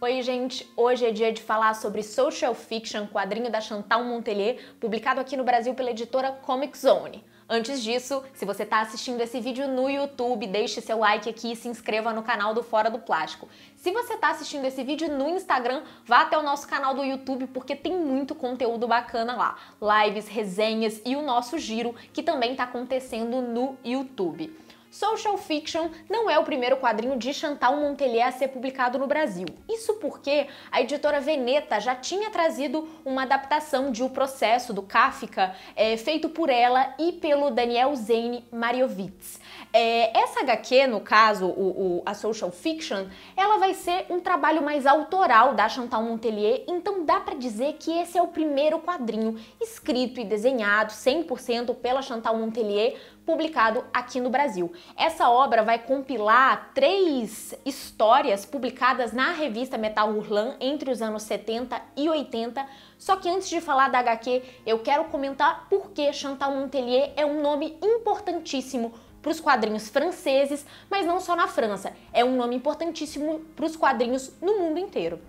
Oi, gente! Hoje é dia de falar sobre Social Fiction, quadrinho da Chantal Montelier, publicado aqui no Brasil pela editora Comic Zone. Antes disso, se você está assistindo esse vídeo no YouTube, deixe seu like aqui e se inscreva no canal do Fora do Plástico. Se você está assistindo esse vídeo no Instagram, vá até o nosso canal do YouTube porque tem muito conteúdo bacana lá. Lives, resenhas e o nosso giro, que também está acontecendo no YouTube. Social Fiction não é o primeiro quadrinho de Chantal Montelier a ser publicado no Brasil. Isso porque a editora Veneta já tinha trazido uma adaptação de O Processo, do Kafka, é, feito por ela e pelo Daniel Zane Mariovitz. É, essa HQ, no caso, o, o, a Social Fiction, ela vai ser um trabalho mais autoral da Chantal Montelier, então dá para dizer que esse é o primeiro quadrinho escrito e desenhado 100% pela Chantal Montelier publicado aqui no Brasil. Essa obra vai compilar três histórias publicadas na revista Metal Hurlan entre os anos 70 e 80. Só que antes de falar da HQ, eu quero comentar por que Chantal Montelier é um nome importantíssimo para os quadrinhos franceses, mas não só na França. É um nome importantíssimo para os quadrinhos no mundo inteiro.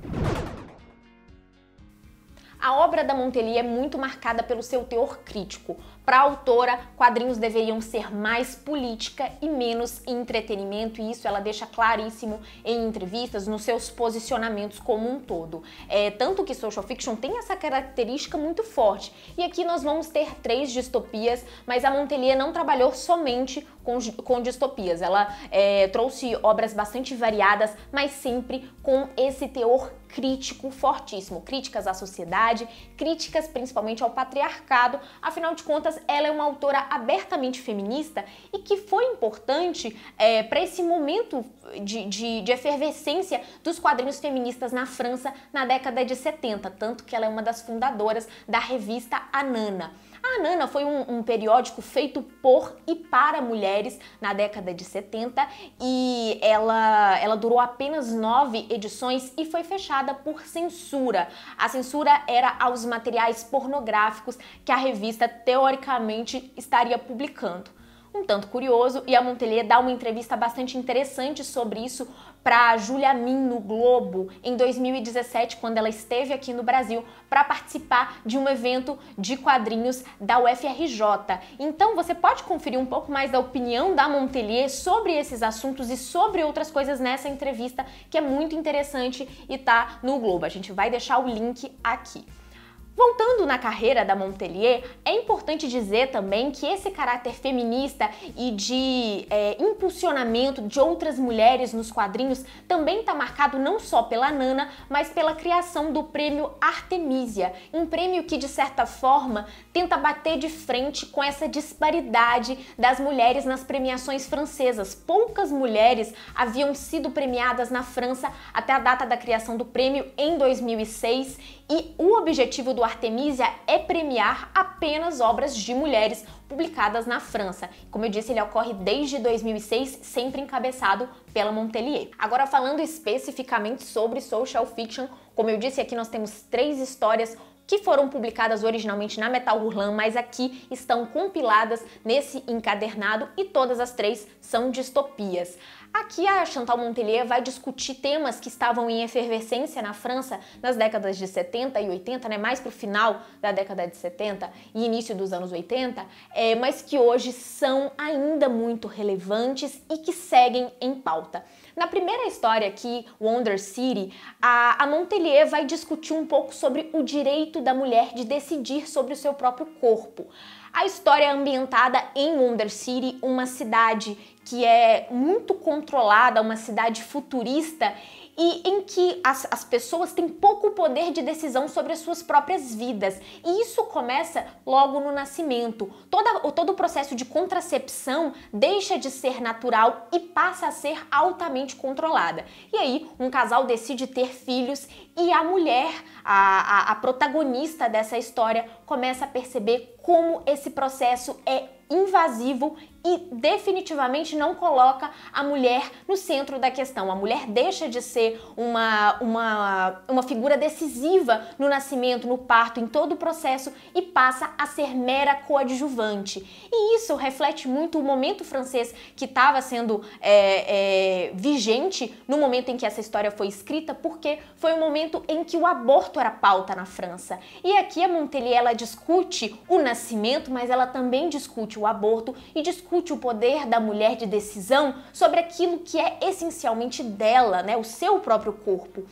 A obra da Montelier é muito marcada pelo seu teor crítico, para a autora, quadrinhos deveriam ser mais política e menos entretenimento, e isso ela deixa claríssimo em entrevistas, nos seus posicionamentos como um todo. É, tanto que social fiction tem essa característica muito forte. E aqui nós vamos ter três distopias, mas a Montelier não trabalhou somente com, com distopias. Ela é, trouxe obras bastante variadas, mas sempre com esse teor crítico fortíssimo. Críticas à sociedade, críticas principalmente ao patriarcado. Afinal de contas, ela é uma autora abertamente feminista e que foi importante é, para esse momento de, de, de, efervescência dos quadrinhos feministas na França na década de 70, tanto que ela é uma das fundadoras da revista Anana. A ah, Nana foi um, um, periódico feito por e para mulheres na década de 70 e ela, ela durou apenas nove edições e foi fechada por censura. A censura era aos materiais pornográficos que a revista teoricamente estaria publicando um tanto curioso, e a Montelier dá uma entrevista bastante interessante sobre isso para a Julia Min no Globo em 2017, quando ela esteve aqui no Brasil para participar de um evento de quadrinhos da UFRJ. Então você pode conferir um pouco mais da opinião da Montelier sobre esses assuntos e sobre outras coisas nessa entrevista que é muito interessante e tá no Globo. A gente vai deixar o link aqui. Voltando na carreira da Montelier, é importante dizer também que esse caráter feminista e de é, impulsionamento de outras mulheres nos quadrinhos também está marcado não só pela Nana, mas pela criação do prêmio Artemisia, um prêmio que de certa forma tenta bater de frente com essa disparidade das mulheres nas premiações francesas. Poucas mulheres haviam sido premiadas na França até a data da criação do prêmio em 2006 e o objetivo do Artemisia é premiar apenas obras de mulheres publicadas na França. Como eu disse, ele ocorre desde 2006, sempre encabeçado pela Montpellier. Agora, falando especificamente sobre social fiction, como eu disse, aqui nós temos três histórias que foram publicadas originalmente na Metal Hurlan, mas aqui estão compiladas nesse encadernado e todas as três são distopias. Aqui a Chantal Montelier vai discutir temas que estavam em efervescência na França nas décadas de 70 e 80, né, mais para o final da década de 70 e início dos anos 80, é, mas que hoje são ainda muito relevantes e que seguem em pauta. Na primeira história aqui, Wonder City, a, a Montelier vai discutir um pouco sobre o direito da mulher de decidir sobre o seu próprio corpo. A história é ambientada em Wonder City, uma cidade que é muito controlada, uma cidade futurista e em que as, as pessoas têm pouco poder de decisão sobre as suas próprias vidas. E isso começa logo no nascimento. Toda, todo o processo de contracepção deixa de ser natural e passa a ser altamente controlada. E aí, um casal decide ter filhos e a mulher, a, a, a protagonista dessa história, começa a perceber como esse processo é invasivo e definitivamente não coloca a mulher no centro da questão. A mulher deixa de ser uma, uma, uma figura decisiva no nascimento, no parto, em todo o processo e passa a ser mera coadjuvante. E isso reflete muito o momento francês que estava sendo é, é, vigente no momento em que essa história foi escrita, porque foi o um momento em que o aborto era pauta na França. E aqui a Montelier ela discute o nascimento, mas ela também discute o aborto e discute o poder da mulher de decisão sobre aquilo que é essencialmente dela, né, o seu próprio corpo.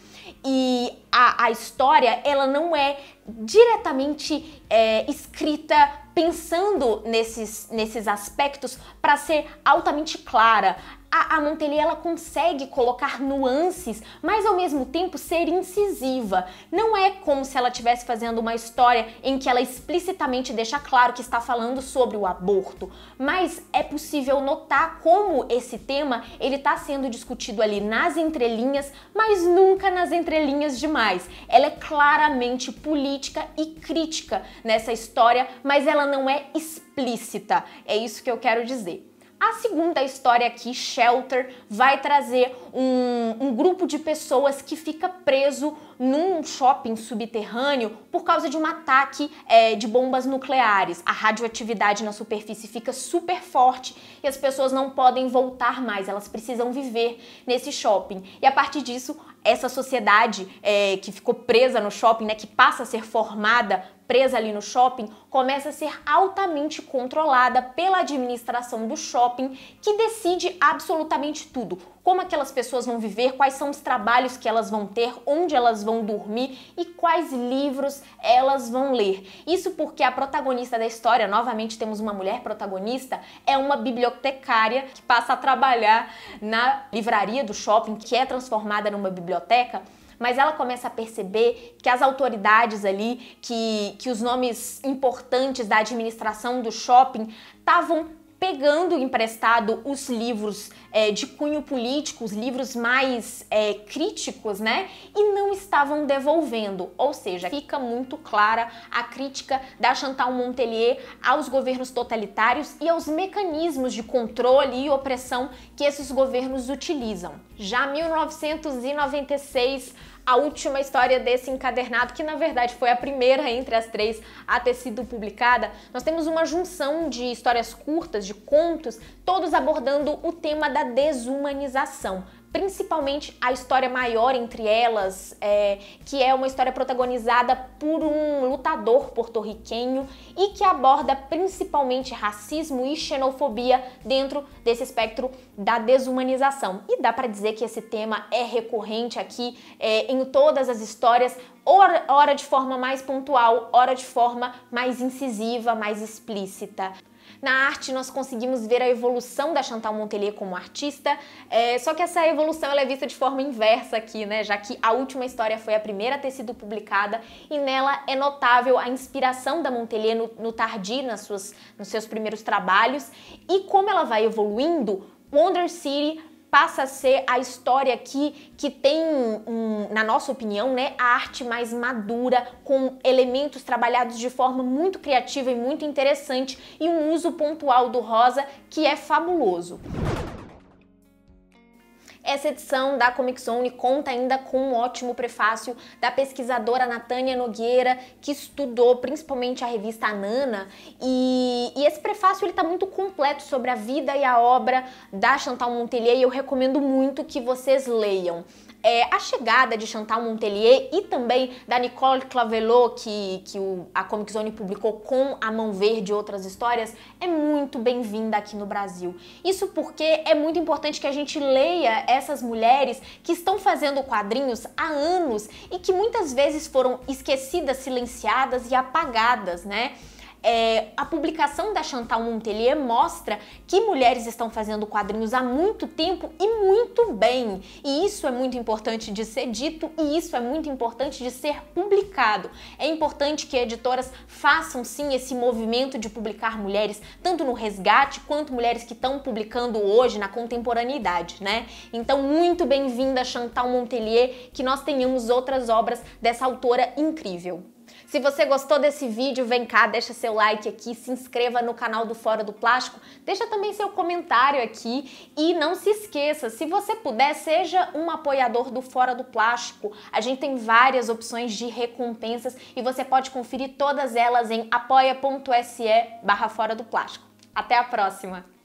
E a, a história, ela não é diretamente é, escrita pensando nesses, nesses aspectos para ser altamente clara a, a ela consegue colocar nuances, mas ao mesmo tempo ser incisiva. Não é como se ela estivesse fazendo uma história em que ela explicitamente deixa claro que está falando sobre o aborto, mas é possível notar como esse tema ele está sendo discutido ali nas entrelinhas, mas nunca nas entrelinhas demais. Ela é claramente política e crítica nessa história, mas ela não é explícita. É isso que eu quero dizer. A segunda história aqui, Shelter, vai trazer um, um grupo de pessoas que fica preso num shopping subterrâneo por causa de um ataque é, de bombas nucleares. A radioatividade na superfície fica super forte e as pessoas não podem voltar mais, elas precisam viver nesse shopping. E a partir disso, essa sociedade é, que ficou presa no shopping, né, que passa a ser formada presa ali no shopping, começa a ser altamente controlada pela administração do shopping, que decide absolutamente tudo como aquelas pessoas vão viver, quais são os trabalhos que elas vão ter, onde elas vão dormir e quais livros elas vão ler. Isso porque a protagonista da história, novamente temos uma mulher protagonista, é uma bibliotecária que passa a trabalhar na livraria do shopping, que é transformada numa biblioteca mas ela começa a perceber que as autoridades ali, que, que os nomes importantes da administração do shopping estavam pegando emprestado os livros é, de cunho político, os livros mais é, críticos, né? E não estavam devolvendo. Ou seja, fica muito clara a crítica da Chantal Montelier aos governos totalitários e aos mecanismos de controle e opressão que esses governos utilizam. Já 1996, a última história desse encadernado, que na verdade foi a primeira entre as três a ter sido publicada, nós temos uma junção de histórias curtas, de contos, todos abordando o tema da desumanização principalmente a história maior entre elas, é, que é uma história protagonizada por um lutador porto-riquenho e que aborda principalmente racismo e xenofobia dentro desse espectro da desumanização. E dá para dizer que esse tema é recorrente aqui é, em todas as histórias, ora, de forma mais pontual, ora de forma mais incisiva, mais explícita. Na arte, nós conseguimos ver a evolução da Chantal Montelier como artista, é, só que essa evolução é vista de forma inversa aqui, né? Já que a última história foi a primeira a ter sido publicada e nela é notável a inspiração da Montelier no, no Tardi, nas suas, nos seus primeiros trabalhos, e como ela vai evoluindo, Wonder City passa a ser a história que, que tem, um, na nossa opinião, né, a arte mais madura, com elementos trabalhados de forma muito criativa e muito interessante, e um uso pontual do rosa que é fabuloso. Essa edição da Comic Zone conta ainda com um ótimo prefácio da pesquisadora Natânia Nogueira, que estudou principalmente a revista Nana, e, e esse prefácio ele tá muito completo sobre a vida e a obra da Chantal Montelier e eu recomendo muito que vocês leiam é, a chegada de Chantal Montelier e também da Nicole Clavelot, que, que o, a Comic Zone publicou com A Mão Verde e outras histórias, é muito bem-vinda aqui no Brasil. Isso porque é muito importante que a gente leia essas mulheres que estão fazendo quadrinhos há anos e que muitas vezes foram esquecidas, silenciadas e apagadas, né? é, a publicação da Chantal Montelier mostra que mulheres estão fazendo quadrinhos há muito tempo e muito bem. E isso é muito importante de ser dito e isso é muito importante de ser publicado. É importante que editoras façam sim esse movimento de publicar mulheres, tanto no resgate quanto mulheres que estão publicando hoje na contemporaneidade, né? Então, muito bem-vinda Chantal Montelier, que nós tenhamos outras obras dessa autora incrível. Se você gostou desse vídeo, vem cá, deixa seu like aqui, se inscreva no canal do Fora do Plástico, deixa também seu comentário aqui e não se esqueça, se você puder, seja um apoiador do Fora do Plástico. A gente tem várias opções de recompensas e você pode conferir todas elas em apoia.se barra Fora do Plástico. Até a próxima!